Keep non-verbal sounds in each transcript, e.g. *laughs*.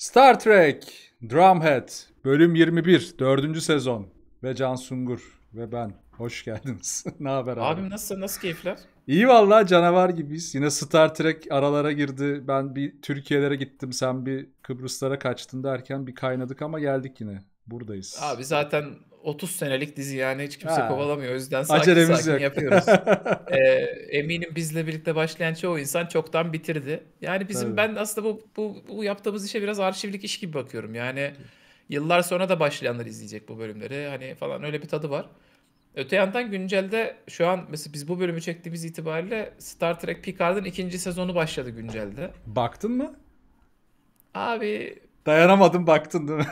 Star Trek Drumhead bölüm 21 4. sezon ve Can Sungur ve ben hoş geldiniz. *laughs* ne haber abi? Abim nasıl nasıl keyifler? İyi vallahi canavar gibiyiz. Yine Star Trek aralara girdi. Ben bir Türkiye'lere gittim. Sen bir Kıbrıslara kaçtın derken bir kaynadık ama geldik yine. Buradayız. Abi zaten 30 senelik dizi yani hiç kimse ha. kovalamıyor. O yüzden sakin Acelemiz sakin yok. yapıyoruz. *laughs* ee, eminim bizle birlikte başlayan çoğu insan çoktan bitirdi. Yani bizim Tabii. ben aslında bu, bu, bu yaptığımız işe biraz arşivlik iş gibi bakıyorum. Yani yıllar sonra da başlayanlar izleyecek bu bölümleri. Hani falan öyle bir tadı var. Öte yandan güncelde şu an mesela biz bu bölümü çektiğimiz itibariyle Star Trek Picard'ın ikinci sezonu başladı güncelde. Baktın mı? Abi Dayanamadım baktın değil mi?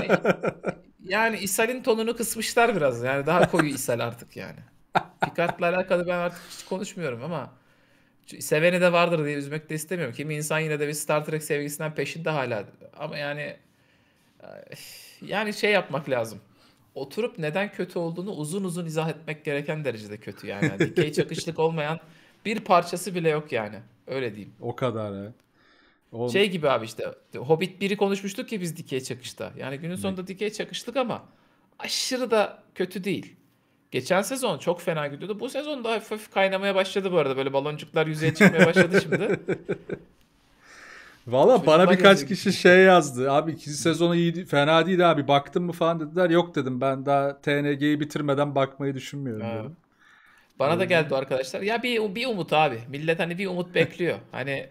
*laughs* Yani ishalin tonunu kısmışlar biraz. Yani daha koyu ishal artık yani. Picard'la alakalı ben artık hiç konuşmuyorum ama seveni de vardır diye üzmek de istemiyorum. Kimi insan yine de bir Star Trek sevgisinden peşinde hala. Ama yani eh, yani şey yapmak lazım. Oturup neden kötü olduğunu uzun uzun izah etmek gereken derecede kötü yani. dikey çakışlık olmayan bir parçası bile yok yani. Öyle diyeyim. O kadar evet. Oğlum. Şey gibi abi işte Hobbit 1'i konuşmuştuk ya biz dikey çakışta. Yani günün sonunda ne? dikey çakıştık ama aşırı da kötü değil. Geçen sezon çok fena gidiyordu. Bu sezon da hafif hafif kaynamaya başladı bu arada. Böyle baloncuklar yüzeye çıkmaya başladı şimdi. *laughs* Valla bana birkaç kişi şey yazdı. Abi ikinci sezonu iyi, fena değil abi. Baktın mı falan dediler. Yok dedim ben daha TNG'yi bitirmeden bakmayı düşünmüyorum. Evet. Dedim. Bana da ee, geldi arkadaşlar. Ya bir, bir umut abi. Millet hani bir umut bekliyor. hani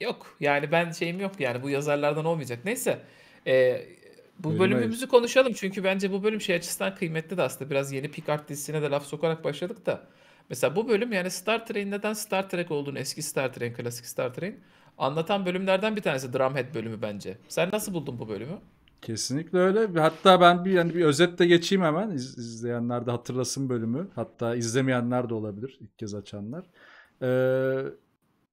Yok yani ben şeyim yok yani bu yazarlardan olmayacak. Neyse e, bu Buyurun, bölümümüzü konuşalım çünkü bence bu bölüm şey açısından kıymetli de aslında biraz yeni Picard dizisine de laf sokarak başladık da. Mesela bu bölüm yani Star Trek'in neden Star Trek olduğunu eski Star Trek'in klasik Star Trek'in anlatan bölümlerden bir tanesi Drumhead bölümü bence. Sen nasıl buldun bu bölümü? Kesinlikle öyle. Hatta ben bir yani bir özetle geçeyim hemen. İz, izleyenler de hatırlasın bölümü. Hatta izlemeyenler de olabilir. ilk kez açanlar. Ee,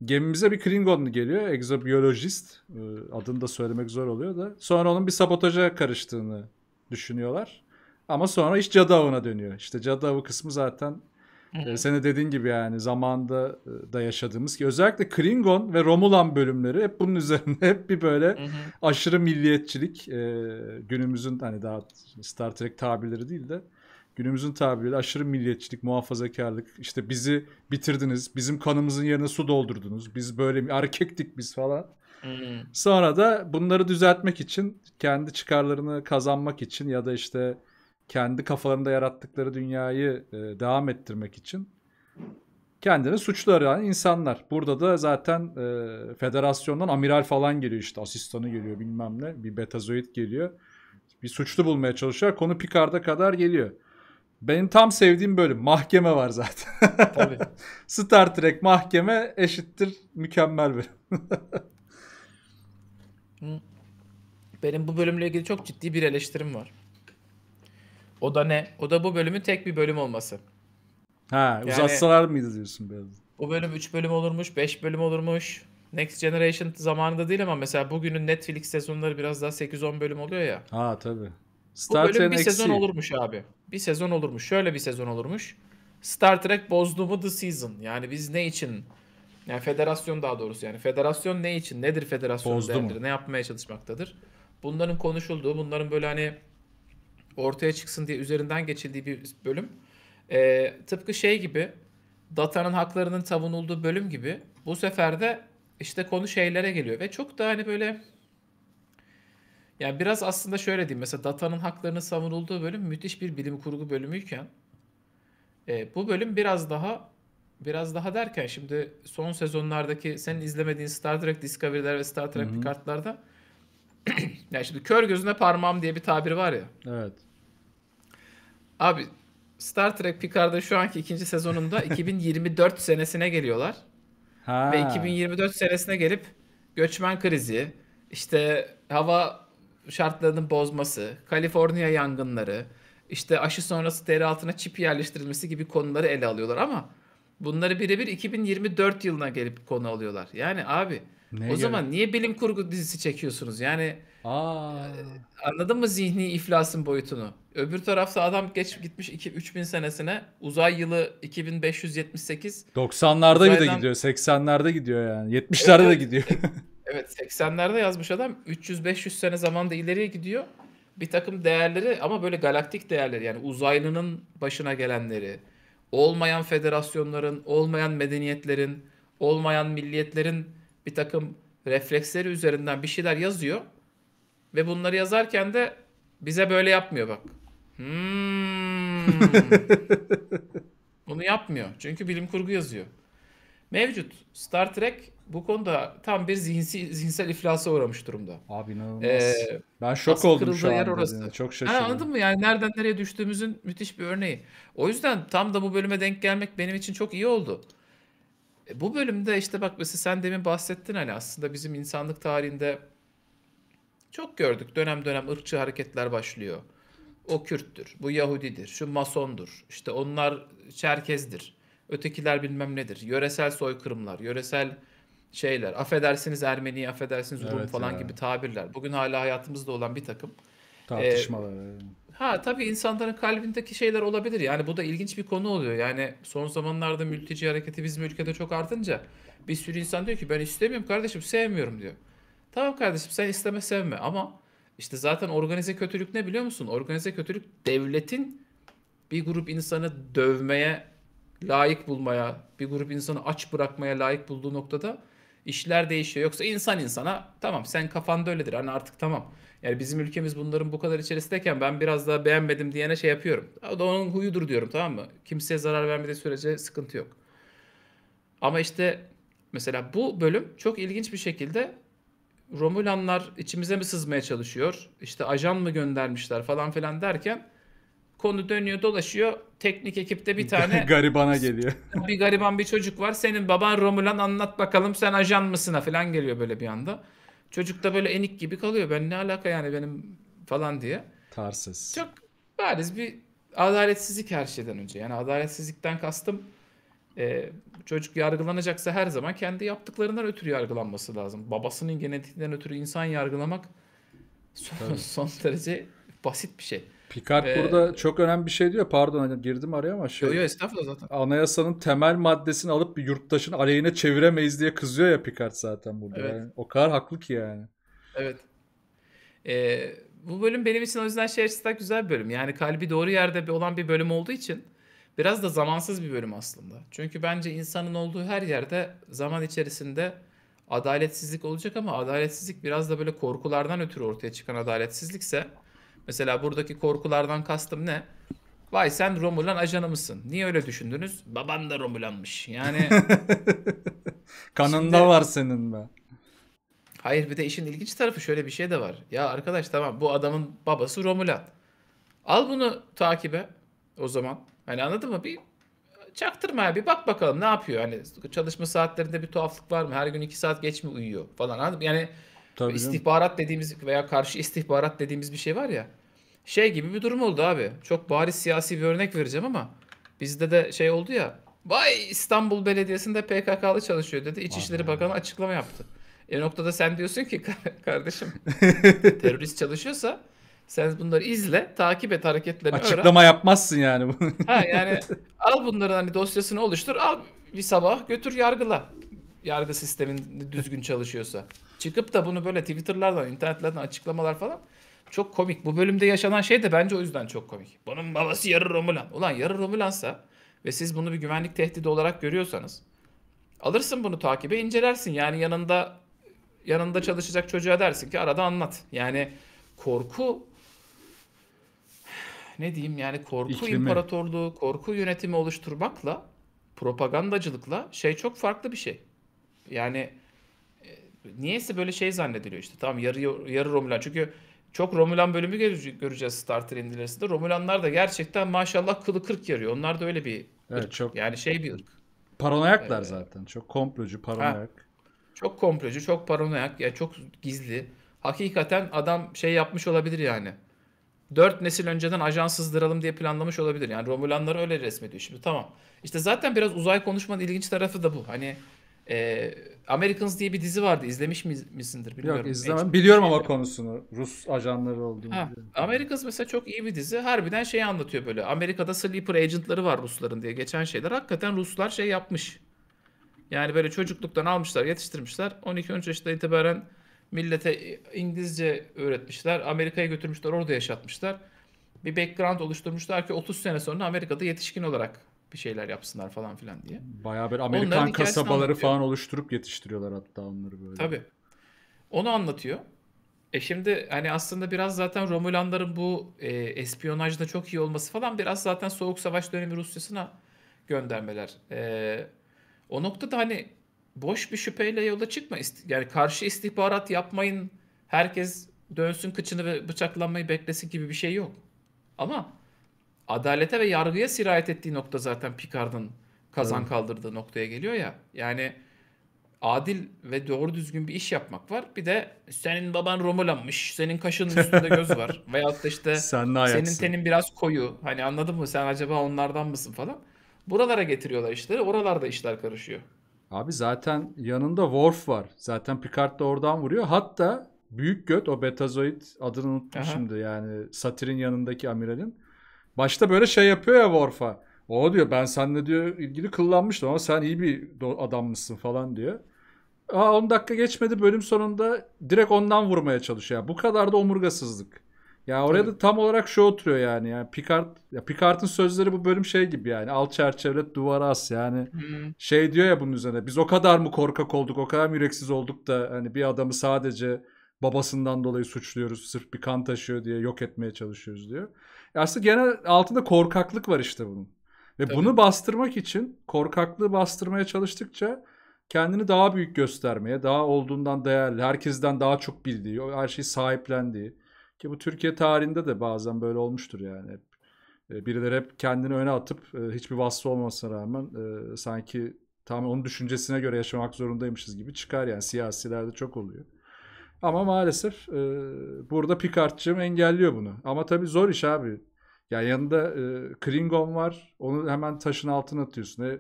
Gemimize bir Klingon geliyor. exobiologist ee, Adını da söylemek zor oluyor da. Sonra onun bir sabotaja karıştığını düşünüyorlar. Ama sonra iş cadı avına dönüyor. İşte cadı avı kısmı zaten e, senin dediğin gibi yani zamanda e, da yaşadığımız ki özellikle Klingon ve Romulan bölümleri hep bunun üzerine *laughs* hep bir böyle aşırı milliyetçilik e, günümüzün hani daha Star Trek tabirleri değil de Günümüzün tabiriyle aşırı milliyetçilik, muhafazakarlık. İşte bizi bitirdiniz. Bizim kanımızın yerine su doldurdunuz. Biz böyle bir erkektik biz falan. Hmm. Sonra da bunları düzeltmek için, kendi çıkarlarını kazanmak için ya da işte kendi kafalarında yarattıkları dünyayı e, devam ettirmek için kendini suçlu arayan insanlar. Burada da zaten e, federasyondan amiral falan geliyor işte asistanı geliyor bilmem ne bir betazoid geliyor. Bir suçlu bulmaya çalışıyor. Konu Picard'a kadar geliyor. Benim tam sevdiğim bölüm mahkeme var zaten. Tabii. *laughs* Star Trek mahkeme eşittir mükemmel bir. Benim bu bölümle ilgili çok ciddi bir eleştirim var. O da ne? O da bu bölümün tek bir bölüm olması. Ha, yani, uzatsalar mıydı diyorsun biraz? Bu bölüm 3 bölüm olurmuş, 5 bölüm olurmuş. Next Generation zamanında değil ama mesela bugünün Netflix sezonları biraz daha 8-10 bölüm oluyor ya. Ha tabii. Star Bu bölüm bir sezon olurmuş abi. Bir sezon olurmuş. Şöyle bir sezon olurmuş. Star Trek bozdu mu The Season? Yani biz ne için yani federasyon daha doğrusu yani federasyon ne için nedir federasyon bozdu mu? ne yapmaya çalışmaktadır? Bunların konuşulduğu, bunların böyle hani ortaya çıksın diye üzerinden geçildiği bir bölüm. Ee, tıpkı şey gibi datanın haklarının savunulduğu bölüm gibi bu sefer de işte konu şeylere geliyor ve çok da hani böyle yani biraz aslında şöyle diyeyim. Mesela datanın haklarının savunulduğu bölüm müthiş bir bilim kurgu bölümüyken e, bu bölüm biraz daha biraz daha derken şimdi son sezonlardaki senin izlemediğin Star Trek Discovery'ler ve Star Trek Picard'larda *clears throat* yani şimdi kör gözüne parmağım diye bir tabir var ya. Evet. Abi Star Trek Picard'ın şu anki ikinci sezonunda 2024 *laughs* senesine geliyorlar. Ha. Ve 2024 senesine gelip göçmen krizi, işte hava şartlarını bozması, Kaliforniya yangınları, işte aşı sonrası deri altına çip yerleştirilmesi gibi konuları ele alıyorlar ama bunları birebir 2024 yılına gelip konu alıyorlar. Yani abi Neye o göre? zaman niye bilim kurgu dizisi çekiyorsunuz? Yani Aa. E, anladın mı zihni iflasın boyutunu? Öbür tarafta adam geç gitmiş 2 3000 senesine uzay yılı 2578. 90'larda uzaydan... bir de gidiyor, 80'lerde gidiyor yani. 70'lerde evet. de gidiyor. E, *laughs* Evet 80'lerde yazmış adam 300-500 sene zamanda ileriye gidiyor. Bir takım değerleri ama böyle galaktik değerleri yani uzaylının başına gelenleri, olmayan federasyonların, olmayan medeniyetlerin, olmayan milliyetlerin bir takım refleksleri üzerinden bir şeyler yazıyor. Ve bunları yazarken de bize böyle yapmıyor bak. Hmm. *laughs* Bunu yapmıyor. Çünkü bilim kurgu yazıyor. Mevcut Star Trek bu konuda tam bir zihinsi, zihinsel iflasa uğramış durumda. Abi inanılmaz. Ee, ben şok oldum şu an. orası. Çok şaşırdım. Ha, anladın mı? Yani nereden nereye düştüğümüzün müthiş bir örneği. O yüzden tam da bu bölüme denk gelmek benim için çok iyi oldu. E, bu bölümde işte bak mesela sen demin bahsettin hani aslında bizim insanlık tarihinde çok gördük. Dönem dönem ırkçı hareketler başlıyor. O Kürttür, bu Yahudidir, şu Masondur, işte onlar Çerkez'dir, ötekiler bilmem nedir, yöresel soykırımlar, yöresel şeyler. Affedersiniz Ermeni, affedersiniz Rum evet falan ya. gibi tabirler. Bugün hala hayatımızda olan bir takım. Tartışmalar. Ee, ha tabii insanların kalbindeki şeyler olabilir. Yani bu da ilginç bir konu oluyor. Yani son zamanlarda mülteci hareketi bizim ülkede çok artınca bir sürü insan diyor ki ben istemiyorum kardeşim sevmiyorum diyor. Tamam kardeşim sen isteme sevme ama işte zaten organize kötülük ne biliyor musun? Organize kötülük devletin bir grup insanı dövmeye layık bulmaya, bir grup insanı aç bırakmaya layık bulduğu noktada İşler değişiyor. Yoksa insan insana tamam sen kafanda öyledir hani artık tamam. Yani bizim ülkemiz bunların bu kadar içerisindeyken ben biraz daha beğenmedim diyene şey yapıyorum. O da onun huyudur diyorum tamam mı? Kimseye zarar vermediği sürece sıkıntı yok. Ama işte mesela bu bölüm çok ilginç bir şekilde Romulanlar içimize mi sızmaya çalışıyor? İşte ajan mı göndermişler falan filan derken Konu dönüyor dolaşıyor. Teknik ekipte bir *laughs* tane garibana geliyor. *laughs* bir gariban bir çocuk var. Senin baban Romulan anlat bakalım sen ajan mısın falan geliyor böyle bir anda. Çocuk da böyle enik gibi kalıyor. Ben ne alaka yani benim falan diye. Tarsız. Çok bariz bir adaletsizlik her şeyden önce. Yani adaletsizlikten kastım e, çocuk yargılanacaksa her zaman kendi yaptıklarından ötürü yargılanması lazım. Babasının genetiğinden ötürü insan yargılamak son, son derece basit bir şey. Picard ee, burada çok önemli bir şey diyor. Pardon hani girdim araya ama şey. Yok estağfurullah zaten. Anayasanın temel maddesini alıp bir yurttaşın aleyhine çeviremeyiz diye kızıyor ya Picard zaten burada. Evet. Yani, o kadar haklı ki yani. Evet. Ee, bu bölüm benim için o yüzden şey açısından güzel bir bölüm. Yani kalbi doğru yerde olan bir bölüm olduğu için biraz da zamansız bir bölüm aslında. Çünkü bence insanın olduğu her yerde zaman içerisinde adaletsizlik olacak ama adaletsizlik biraz da böyle korkulardan ötürü ortaya çıkan adaletsizlikse Mesela buradaki korkulardan kastım ne? Vay sen Romulan ajanı mısın? Niye öyle düşündünüz? Baban da Romulanmış. Yani *laughs* kanında Şimdi... var senin be. Hayır bir de işin ilginç tarafı şöyle bir şey de var. Ya arkadaş tamam bu adamın babası Romulan. Al bunu takibe o zaman. Hani anladın mı? Bir çaktırma ya bir bak bakalım ne yapıyor. Hani çalışma saatlerinde bir tuhaflık var mı? Her gün iki saat geç mi uyuyor falan. Anladın mı? Yani Tabii istihbarat dediğimiz veya karşı istihbarat dediğimiz bir şey var ya. Şey gibi bir durum oldu abi. Çok bariz siyasi bir örnek vereceğim ama bizde de şey oldu ya. Vay İstanbul Belediyesi'nde PKK'lı çalışıyor dedi. İçişleri Bakanı açıklama yaptı. E noktada sen diyorsun ki *laughs* kardeşim *laughs* terörist çalışıyorsa sen bunları izle, takip et hareketlerini Açıklama öğren. yapmazsın yani. ha yani al bunların hani dosyasını oluştur, al bir sabah götür yargıla yargı sistemin düzgün çalışıyorsa. Çıkıp da bunu böyle Twitter'lardan, internetlerden açıklamalar falan çok komik. Bu bölümde yaşanan şey de bence o yüzden çok komik. Bunun babası yarı Romulan. Ulan yarı Romulansa ve siz bunu bir güvenlik tehdidi olarak görüyorsanız alırsın bunu takibe incelersin. Yani yanında yanında çalışacak çocuğa dersin ki arada anlat. Yani korku ne diyeyim yani korku İklimi. imparatorluğu, korku yönetimi oluşturmakla propagandacılıkla şey çok farklı bir şey. Yani e, niyeyse böyle şey zannediliyor işte. Tamam yarı yarı Romulan. Çünkü çok Romulan bölümü göreceğiz Star Trek'in ilerisinde. Romulanlar da gerçekten maşallah kılı kırk yarıyor. Onlar da öyle bir evet, ırk. çok yani şey bir ırk. Paranoyaklar ee, zaten. Çok komplocu, paranoyak. Ha, çok komplocu, çok paranoyak, ya yani çok gizli. Hakikaten adam şey yapmış olabilir yani. Dört nesil önceden ajan sızdıralım diye planlamış olabilir. Yani Romulanları öyle resmediyor şimdi tamam. İşte zaten biraz uzay konuşmanın ilginç tarafı da bu. Hani e, Americans diye bir dizi vardı. İzlemiş misindir bilmiyorum. Yok izlemem. Hiç, Biliyorum ama konusunu. Rus ajanları olduğunu. Ha, Americans mesela çok iyi bir dizi. Harbiden şey anlatıyor böyle. Amerika'da sleeper agentları var Rusların diye geçen şeyler. Hakikaten Ruslar şey yapmış. Yani böyle çocukluktan almışlar, yetiştirmişler. 12-13 yaşında itibaren millete İngilizce öğretmişler. Amerika'ya götürmüşler, orada yaşatmışlar. Bir background oluşturmuşlar ki 30 sene sonra Amerika'da yetişkin olarak bir şeyler yapsınlar falan filan diye. Bayağı bir Amerikan kasabaları falan oluşturup yetiştiriyorlar hatta onları böyle. Tabii. Onu anlatıyor. E şimdi hani aslında biraz zaten Romulanların bu e, espiyonajda çok iyi olması falan biraz zaten Soğuk Savaş dönemi Rusya'sına göndermeler. E, o noktada hani boş bir şüpheyle yola çıkma. Yani karşı istihbarat yapmayın. Herkes dönsün kıçını ve bıçaklanmayı beklesin gibi bir şey yok. Ama adalete ve yargıya sirayet ettiği nokta zaten Picard'ın kazan evet. kaldırdığı noktaya geliyor ya. Yani adil ve doğru düzgün bir iş yapmak var. Bir de senin baban Romulanmış, senin kaşının üstünde göz var. *laughs* Veyahut da işte Sen senin tenin biraz koyu. Hani anladın mı? Sen acaba onlardan mısın falan. Buralara getiriyorlar işleri. Oralarda işler karışıyor. Abi zaten yanında Worf var. Zaten Picard da oradan vuruyor. Hatta Büyük Göt o Betazoid adını unuttum Aha. şimdi yani Satir'in yanındaki amiralin. Başta böyle şey yapıyor ya Worf'a. O diyor ben seninle diyor ilgili kullanmıştım ama sen iyi bir adam mısın falan diyor. Aa, 10 dakika geçmedi bölüm sonunda direkt ondan vurmaya çalışıyor. Yani bu kadar da omurgasızlık. Ya yani oraya da tam olarak şu oturuyor yani. yani Picard ya Picard'ın sözleri bu bölüm şey gibi yani. Al çerçevelet duvara as yani. Hı-hı. Şey diyor ya bunun üzerine. Biz o kadar mı korkak olduk, o kadar mı yüreksiz olduk da hani bir adamı sadece babasından dolayı suçluyoruz. Sırf bir kan taşıyor diye yok etmeye çalışıyoruz diyor. Aslında genel altında korkaklık var işte bunun. Ve Tabii. bunu bastırmak için korkaklığı bastırmaya çalıştıkça kendini daha büyük göstermeye, daha olduğundan değerli, herkesten daha çok bildiği, her şeyi sahiplendiği ki bu Türkiye tarihinde de bazen böyle olmuştur yani hep. E, birileri hep kendini öne atıp e, hiçbir vasfı olmasına rağmen e, sanki tam onun düşüncesine göre yaşamak zorundaymışız gibi çıkar yani siyasilerde çok oluyor. Ama maalesef e, burada Picard'cığım engelliyor bunu. Ama tabii zor iş abi. Yani yanında e, Klingon var. Onu hemen taşın altına atıyorsun. E,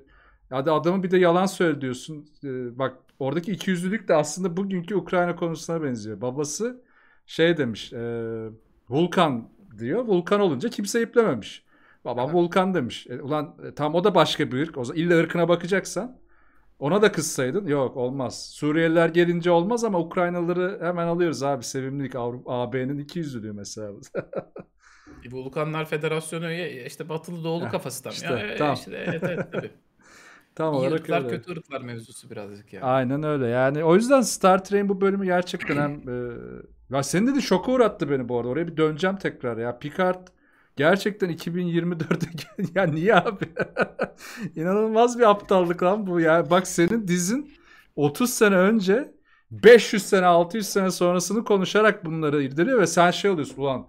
hadi adamı bir de yalan söyle diyorsun. E, bak oradaki ikiyüzlülük de aslında bugünkü Ukrayna konusuna benziyor. Babası şey demiş. E, Vulkan diyor. Vulkan olunca kimse iplememiş. Babam Aha. Vulkan demiş. E, ulan e, tam o da başka bir ırk. O zaman illa ırkına bakacaksan ona da kızsaydın yok olmaz. Suriyeliler gelince olmaz ama Ukraynalıları hemen alıyoruz abi. Sevimlilik AB'nin iki yüzlülüğü mesela. bu *laughs* e, Federasyonu işte batılı doğulu kafası tam. İşte, ya, e, tam. Işte, evet, evet, tabii. *laughs* Tam İyi olarak ırklar, öyle. kötü ırklar mevzusu birazcık yani. Aynen öyle. Yani o yüzden Star Trek'in bu bölümü gerçekten hem e, ya senin de şoka uğrattı beni bu arada. Oraya bir döneceğim tekrar ya. Picard Gerçekten 2024'e *laughs* ya niye abi? *laughs* İnanılmaz bir aptallık lan bu ya. Bak senin dizin 30 sene önce 500 sene 600 sene sonrasını konuşarak bunları irdeliyor ve sen şey oluyorsun ulan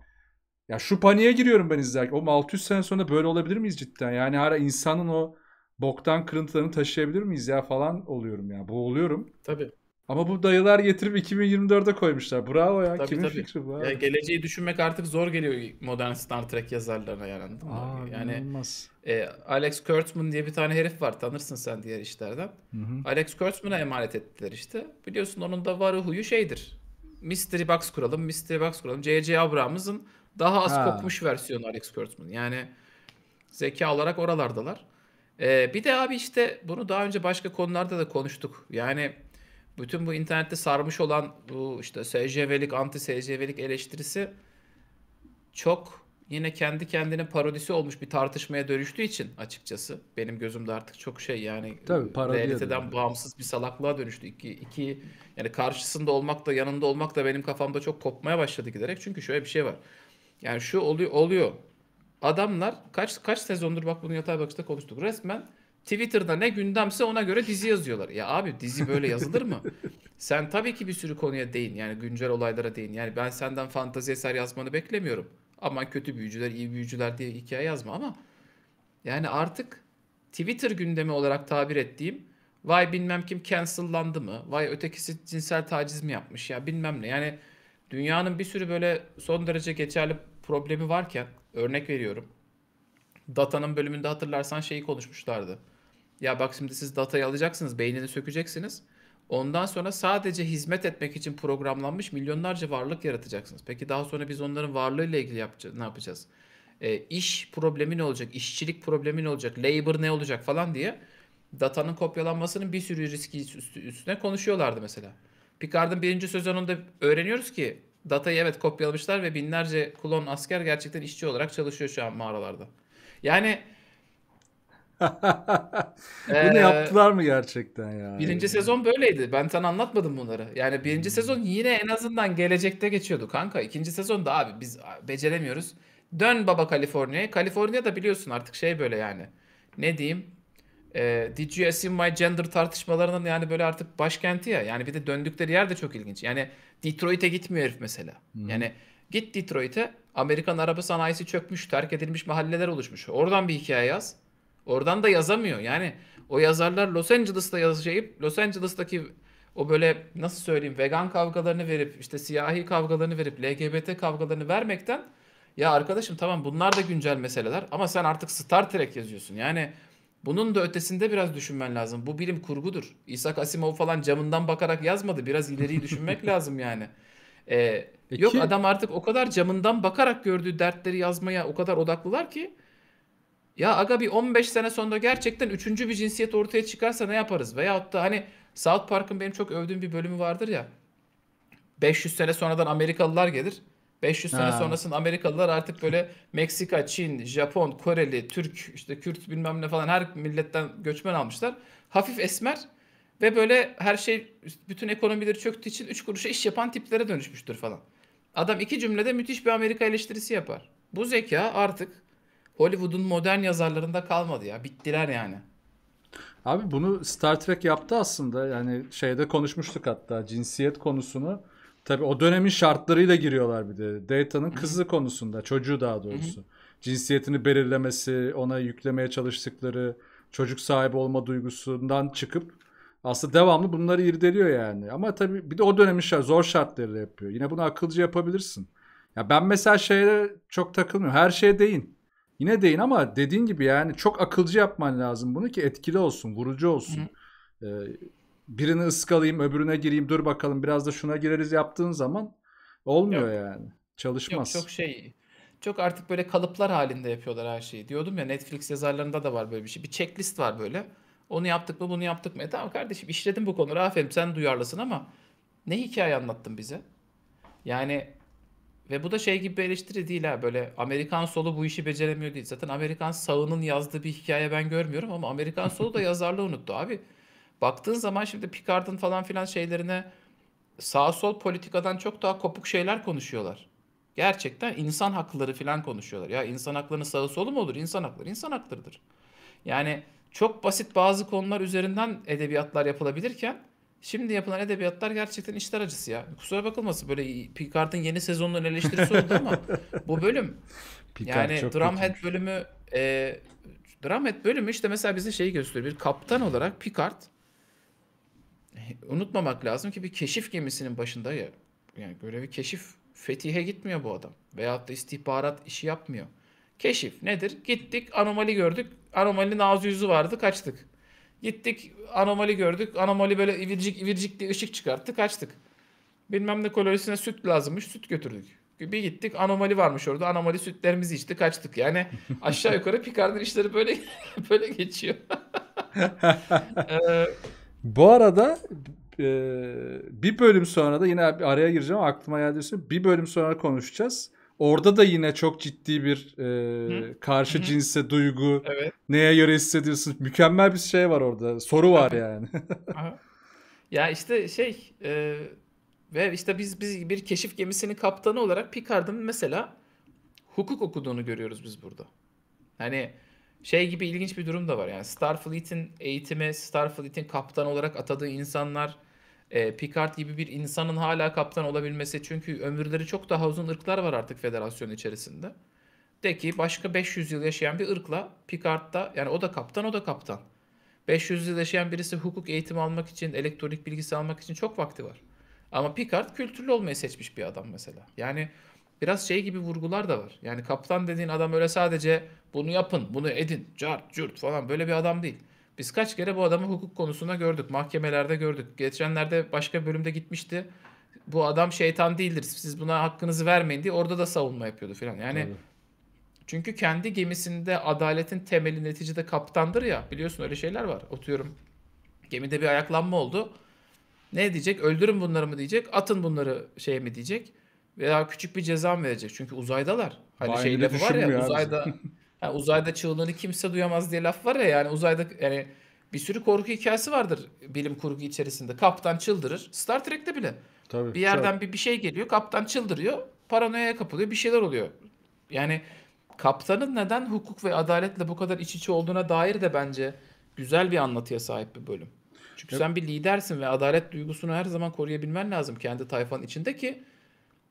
ya şu paniğe giriyorum ben izlerken. Oğlum 600 sene sonra böyle olabilir miyiz cidden? Yani hala insanın o boktan kırıntılarını taşıyabilir miyiz ya falan oluyorum ya. Bu oluyorum. Tabii. Ama bu dayılar getirip 2024'e koymuşlar. Bravo ya. Tabii, Kimin tabii. fikri bu? Ya geleceği düşünmek artık zor geliyor modern Star Trek yazarlarına yani. Aa, yani inanılmaz. e, Alex Kurtzman diye bir tane herif var. Tanırsın sen diğer işlerden. Hı hı. Alex Kurtzman'a emanet ettiler işte. Biliyorsun onun da varı huyu şeydir. Mystery Box kuralım, Mystery Box kuralım. J.J. Abrams'ın daha az ha. kokmuş versiyonu Alex Kurtzman. Yani zeka olarak oralardalar. Ee, bir de abi işte bunu daha önce başka konularda da konuştuk. Yani bütün bu internette sarmış olan bu işte SCV'lik, anti SCV'lik eleştirisi çok yine kendi kendine parodisi olmuş bir tartışmaya dönüştüğü için açıkçası benim gözümde artık çok şey yani Tabii, realiteden yani. bağımsız bir salaklığa dönüştü. İki, iki, yani karşısında olmak da yanında olmak da benim kafamda çok kopmaya başladı giderek. Çünkü şöyle bir şey var. Yani şu oluyor oluyor. Adamlar kaç kaç sezondur bak bunu yatay bakışta konuştuk. Resmen Twitter'da ne gündemse ona göre dizi yazıyorlar. Ya abi dizi böyle yazılır mı? *laughs* Sen tabii ki bir sürü konuya değin. Yani güncel olaylara değin. Yani ben senden fantazi eser yazmanı beklemiyorum. Aman kötü büyücüler, iyi büyücüler diye hikaye yazma ama yani artık Twitter gündemi olarak tabir ettiğim vay bilmem kim cancellandı mı? Vay ötekisi cinsel taciz mi yapmış ya bilmem ne. Yani dünyanın bir sürü böyle son derece geçerli problemi varken örnek veriyorum. Data'nın bölümünde hatırlarsan şeyi konuşmuşlardı ya bak şimdi siz datayı alacaksınız, beynini sökeceksiniz. Ondan sonra sadece hizmet etmek için programlanmış milyonlarca varlık yaratacaksınız. Peki daha sonra biz onların varlığıyla ilgili yapacağız, ne yapacağız? E, iş problemi ne olacak? İşçilik problemi ne olacak? Labor ne olacak falan diye datanın kopyalanmasının bir sürü riski üstüne konuşuyorlardı mesela. Picard'ın birinci sezonunda öğreniyoruz ki datayı evet kopyalamışlar ve binlerce klon asker gerçekten işçi olarak çalışıyor şu an mağaralarda. Yani bunu ee, yaptılar mı gerçekten ya? Birinci sezon böyleydi. Ben sana anlatmadım bunları. Yani birinci hmm. sezon yine en azından gelecekte geçiyordu kanka. İkinci sezon da abi biz beceremiyoruz. Dön baba Kaliforniya'ya. Kaliforniya da biliyorsun artık şey böyle yani. Ne diyeyim? E, did you assume my gender tartışmalarının yani böyle artık başkenti ya. Yani bir de döndükleri yer de çok ilginç. Yani Detroit'e gitmiyor herif mesela. Hmm. Yani git Detroit'e Amerikan araba sanayisi çökmüş, terk edilmiş mahalleler oluşmuş. Oradan bir hikaye yaz. Oradan da yazamıyor. Yani o yazarlar Los Angeles'ta yaşayıp Los Angeles'taki o böyle nasıl söyleyeyim vegan kavgalarını verip işte siyahi kavgalarını verip LGBT kavgalarını vermekten ya arkadaşım tamam bunlar da güncel meseleler ama sen artık Star Trek yazıyorsun. Yani bunun da ötesinde biraz düşünmen lazım. Bu bilim kurgudur. İsa Asimov falan camından bakarak yazmadı. Biraz ileriyi düşünmek *laughs* lazım yani. Ee, Peki. Yok adam artık o kadar camından bakarak gördüğü dertleri yazmaya o kadar odaklılar ki ya aga bir 15 sene sonra gerçekten üçüncü bir cinsiyet ortaya çıkarsa ne yaparız? Veyahut da hani South Park'ın benim çok övdüğüm bir bölümü vardır ya. 500 sene sonradan Amerikalılar gelir. 500 sene ha. sonrasında Amerikalılar artık böyle Meksika, Çin, Japon, Koreli, Türk, işte Kürt bilmem ne falan her milletten göçmen almışlar. Hafif esmer ve böyle her şey bütün ekonomileri çöktüğü için 3 kuruşa iş yapan tiplere dönüşmüştür falan. Adam iki cümlede müthiş bir Amerika eleştirisi yapar. Bu zeka artık Hollywood'un modern yazarlarında kalmadı ya. Bittiler yani. Abi bunu Star Trek yaptı aslında. Yani şeyde konuşmuştuk hatta cinsiyet konusunu. Tabii o dönemin şartlarıyla giriyorlar bir de. Data'nın kızı Hı-hı. konusunda, çocuğu daha doğrusu. Hı-hı. Cinsiyetini belirlemesi, ona yüklemeye çalıştıkları, çocuk sahibi olma duygusundan çıkıp aslında devamlı bunları irdeliyor yani. Ama tabii bir de o dönemin şart, zor şartlarıyla yapıyor. Yine bunu akılcı yapabilirsin. Ya ben mesela şeye çok takılmıyorum. Her şeye değin. Yine değin ama dediğin gibi yani çok akılcı yapman lazım bunu ki etkili olsun, vurucu olsun. Hı Ee, birini ıskalayayım, öbürüne gireyim, dur bakalım biraz da şuna gireriz yaptığın zaman olmuyor Yok. yani. Çalışmaz. Yok çok şey çok artık böyle kalıplar halinde yapıyorlar her şeyi. Diyordum ya Netflix yazarlarında da var böyle bir şey. Bir checklist var böyle. Onu yaptık mı bunu yaptık mı? E tamam kardeşim işledim bu konuları aferin sen duyarlısın ama ne hikaye anlattın bize? Yani ve bu da şey gibi bir eleştiri değil ha böyle Amerikan solu bu işi beceremiyor değil. Zaten Amerikan sağının yazdığı bir hikaye ben görmüyorum ama Amerikan solu da *laughs* yazarlığı unuttu abi. Baktığın zaman şimdi Picard'ın falan filan şeylerine sağ sol politikadan çok daha kopuk şeyler konuşuyorlar. Gerçekten insan hakları filan konuşuyorlar. Ya insan haklarının sağı solu mu olur? İnsan hakları insan haklarıdır. Yani çok basit bazı konular üzerinden edebiyatlar yapılabilirken Şimdi yapılan edebiyatlar gerçekten işler acısı ya. Kusura bakılması böyle Picard'ın yeni sezonunun eleştirisi oldu ama *laughs* bu bölüm Picard yani Drumhead kötüymüş. bölümü e, Drumhead bölümü işte mesela bize şeyi gösteriyor. Bir kaptan olarak Picard unutmamak lazım ki bir keşif gemisinin başında ya yani görevi keşif fetihe gitmiyor bu adam. Veyahut da istihbarat işi yapmıyor. Keşif nedir? Gittik anomali gördük. Anomalinin ağzı yüzü vardı kaçtık. Gittik anomali gördük. Anomali böyle ivircik ivircik diye ışık çıkarttı kaçtık. Bilmem ne kolonisine süt lazımmış süt götürdük. Bir gittik anomali varmış orada. Anomali sütlerimizi içti kaçtık. Yani *laughs* aşağı yukarı Picard'ın işleri böyle *laughs* böyle geçiyor. *laughs* Ee, Bu arada e, bir bölüm sonra da yine araya gireceğim aklıma geldi. Bir bölüm sonra konuşacağız. Orada da yine çok ciddi bir e, Hı? karşı cinse duygu, evet. neye göre hissediyorsun? Mükemmel bir şey var orada. Soru var yani. *laughs* Ya işte şey e, ve işte biz biz bir keşif gemisinin kaptanı olarak Picard'ın mesela hukuk okuduğunu görüyoruz biz burada. Hani şey gibi ilginç bir durum da var. Yani Starfleet'in eğitimi, Starfleet'in kaptan olarak atadığı insanlar e, Picard gibi bir insanın hala kaptan olabilmesi çünkü ömürleri çok daha uzun ırklar var artık federasyon içerisinde. De ki başka 500 yıl yaşayan bir ırkla Picard da yani o da kaptan o da kaptan. 500 yıl yaşayan birisi hukuk eğitimi almak için, elektronik bilgisi almak için çok vakti var. Ama Picard kültürlü olmayı seçmiş bir adam mesela. Yani biraz şey gibi vurgular da var. Yani kaptan dediğin adam öyle sadece bunu yapın, bunu edin, cart, cürt falan böyle bir adam değil. Biz kaç kere bu adamı hukuk konusunda gördük, mahkemelerde gördük. Geçenlerde başka bölümde gitmişti. Bu adam şeytan değildir. Siz buna hakkınızı vermeyin diye orada da savunma yapıyordu falan. Yani evet. çünkü kendi gemisinde adaletin temeli neticede kaptandır ya. Biliyorsun öyle şeyler var. Otuyorum. Gemide bir ayaklanma oldu. Ne diyecek? Öldürün bunları mı diyecek? Atın bunları şey mi diyecek? Veya küçük bir ceza mı verecek? Çünkü uzaydalar. Hani Aynı şey lafı var ya, ya uzayda *laughs* Ha, uzayda çığlığını kimse duyamaz diye laf var ya yani uzayda yani bir sürü korku hikayesi vardır bilim kurgu içerisinde. Kaptan çıldırır. Star Trek'te bile. Tabii, bir yerden tabii. bir bir şey geliyor. Kaptan çıldırıyor. Paranoyaya kapılıyor. Bir şeyler oluyor. Yani kaptanın neden hukuk ve adaletle bu kadar iç içe olduğuna dair de bence güzel bir anlatıya sahip bir bölüm. Çünkü evet. sen bir lidersin ve adalet duygusunu her zaman koruyabilmen lazım kendi tayfanın içinde ki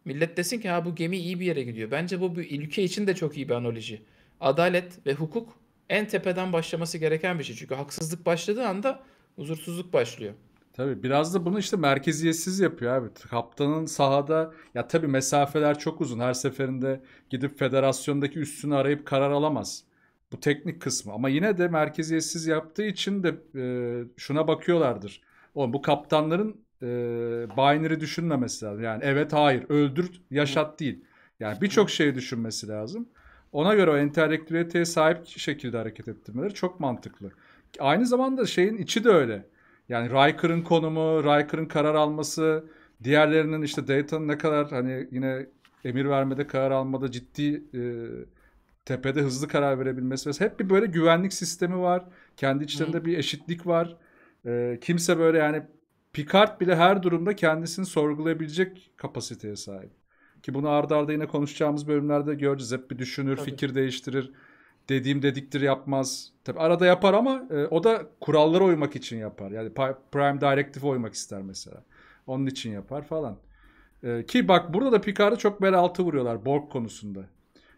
millet desin ki ha bu gemi iyi bir yere gidiyor. Bence bu bir ülke için de çok iyi bir analoji adalet ve hukuk en tepeden başlaması gereken bir şey. Çünkü haksızlık başladığı anda huzursuzluk başlıyor. Tabii biraz da bunu işte merkeziyetsiz yapıyor abi. Kaptanın sahada ya tabii mesafeler çok uzun. Her seferinde gidip federasyondaki üstünü arayıp karar alamaz. Bu teknik kısmı ama yine de merkeziyetsiz yaptığı için de e, şuna bakıyorlardır. Oğlum bu kaptanların e, binary düşünmemesi lazım. Yani evet hayır öldür yaşat değil. Yani birçok şeyi düşünmesi lazım. Ona göre o entelektüeliteye sahip şekilde hareket ettirmeleri çok mantıklı. Aynı zamanda şeyin içi de öyle. Yani Riker'ın konumu, Riker'ın karar alması, diğerlerinin işte Dayton'ın ne kadar hani yine emir vermede, karar almada ciddi e, tepede hızlı karar verebilmesi. Mesela hep bir böyle güvenlik sistemi var. Kendi içlerinde bir eşitlik var. E, kimse böyle yani Picard bile her durumda kendisini sorgulayabilecek kapasiteye sahip. Ki bunu ardarda arda yine konuşacağımız bölümlerde göreceğiz. Hep bir düşünür, Tabii. fikir değiştirir. Dediğim dediktir yapmaz. tabi arada yapar ama e, o da kurallara uymak için yapar. Yani Prime Directive'e uymak ister mesela. Onun için yapar falan. E, ki bak burada da Picard'ı çok bel altı vuruyorlar Borg konusunda.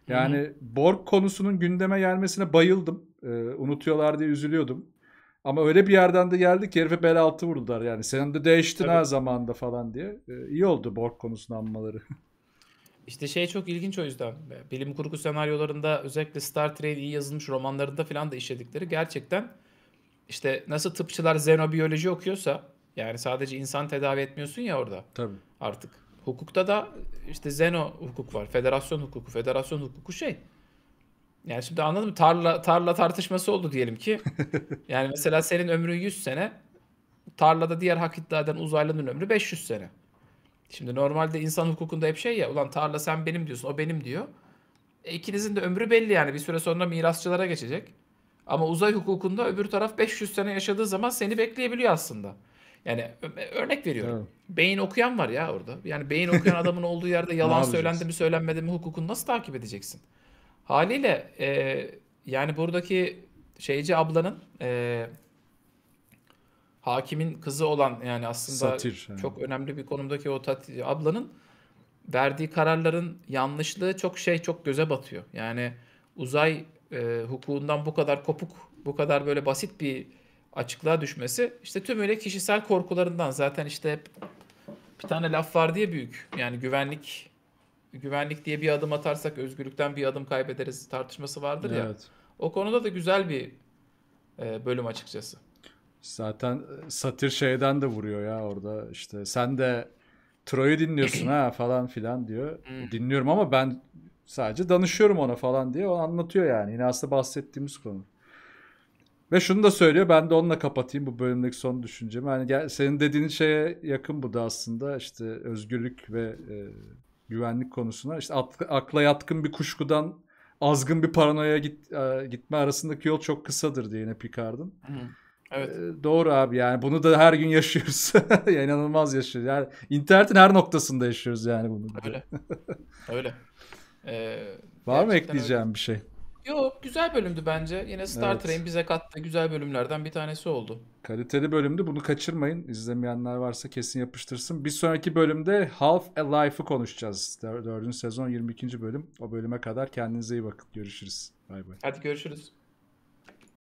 Yani Hı-hı. Borg konusunun gündeme gelmesine bayıldım. E, unutuyorlar diye üzülüyordum. Ama öyle bir yerden de geldi ki herife bel altı vurdular yani. sen de değiştin Tabii. ha zamanda falan diye. Ee, iyi oldu Borg konusunu anmaları. *laughs* İşte şey çok ilginç o yüzden. Bilim kurgu senaryolarında özellikle Star Trek'in iyi yazılmış romanlarında falan da işledikleri gerçekten işte nasıl tıpçılar xenobiyoloji okuyorsa yani sadece insan tedavi etmiyorsun ya orada. Tabii. Artık. Hukukta da işte zeno hukuk var. Federasyon hukuku. Federasyon hukuku şey. Yani şimdi anladın mı? Tarla, tarla tartışması oldu diyelim ki. *laughs* yani mesela senin ömrün 100 sene. Tarlada diğer hak iddia eden uzaylının ömrü 500 sene. Şimdi normalde insan hukukunda hep şey ya ulan tarla sen benim diyorsun o benim diyor. E, ikinizin de ömrü belli yani bir süre sonra mirasçılara geçecek. Ama uzay hukukunda öbür taraf 500 sene yaşadığı zaman seni bekleyebiliyor aslında. Yani e, örnek veriyorum. Evet. Beyin okuyan var ya orada. Yani beyin okuyan adamın olduğu yerde *laughs* yalan söylendi mi söylenmedi mi hukukun nasıl takip edeceksin? Haliyle e, yani buradaki şeyci ablanın e, hakimin kızı olan yani aslında Satir, yani. çok önemli bir konumdaki o tati, ablanın verdiği kararların yanlışlığı çok şey çok göze batıyor. Yani uzay e, hukukundan bu kadar kopuk, bu kadar böyle basit bir açıklığa düşmesi işte tümüyle kişisel korkularından zaten işte hep bir tane laf var diye büyük. Yani güvenlik güvenlik diye bir adım atarsak özgürlükten bir adım kaybederiz tartışması vardır evet. ya. O konuda da güzel bir e, bölüm açıkçası. Zaten e, satır şeyden de vuruyor ya orada işte sen de Troy'u dinliyorsun ha *clears throat* falan filan diyor. Hmm. Dinliyorum ama ben sadece danışıyorum ona falan diye o anlatıyor yani. Yine aslında bahsettiğimiz konu. Ve şunu da söylüyor ben de onunla kapatayım bu bölümdeki son düşüncemi. Hani gel, senin dediğin şeye yakın bu da aslında işte özgürlük ve e, güvenlik konusuna. İşte akla yatkın bir kuşkudan azgın bir paranoya git, e, gitme arasındaki yol çok kısadır diye yine Picard'ın. Hı. Evet. doğru abi yani bunu da her gün yaşıyoruz. *laughs* yani inanılmaz yaşıyoruz. Yani internetin her noktasında yaşıyoruz yani bunu. Öyle. *laughs* öyle. Ee, Var mı ekleyeceğim bir şey? Yok güzel bölümdü bence. Yine Star evet. Trek'in bize kattığı güzel bölümlerden bir tanesi oldu. Kaliteli bölümdü. Bunu kaçırmayın. İzlemeyenler varsa kesin yapıştırsın. Bir sonraki bölümde Half a Alife'ı konuşacağız. Dördüncü sezon 22. bölüm. O bölüme kadar kendinize iyi bakın. Görüşürüz. Bay bay. Hadi görüşürüz.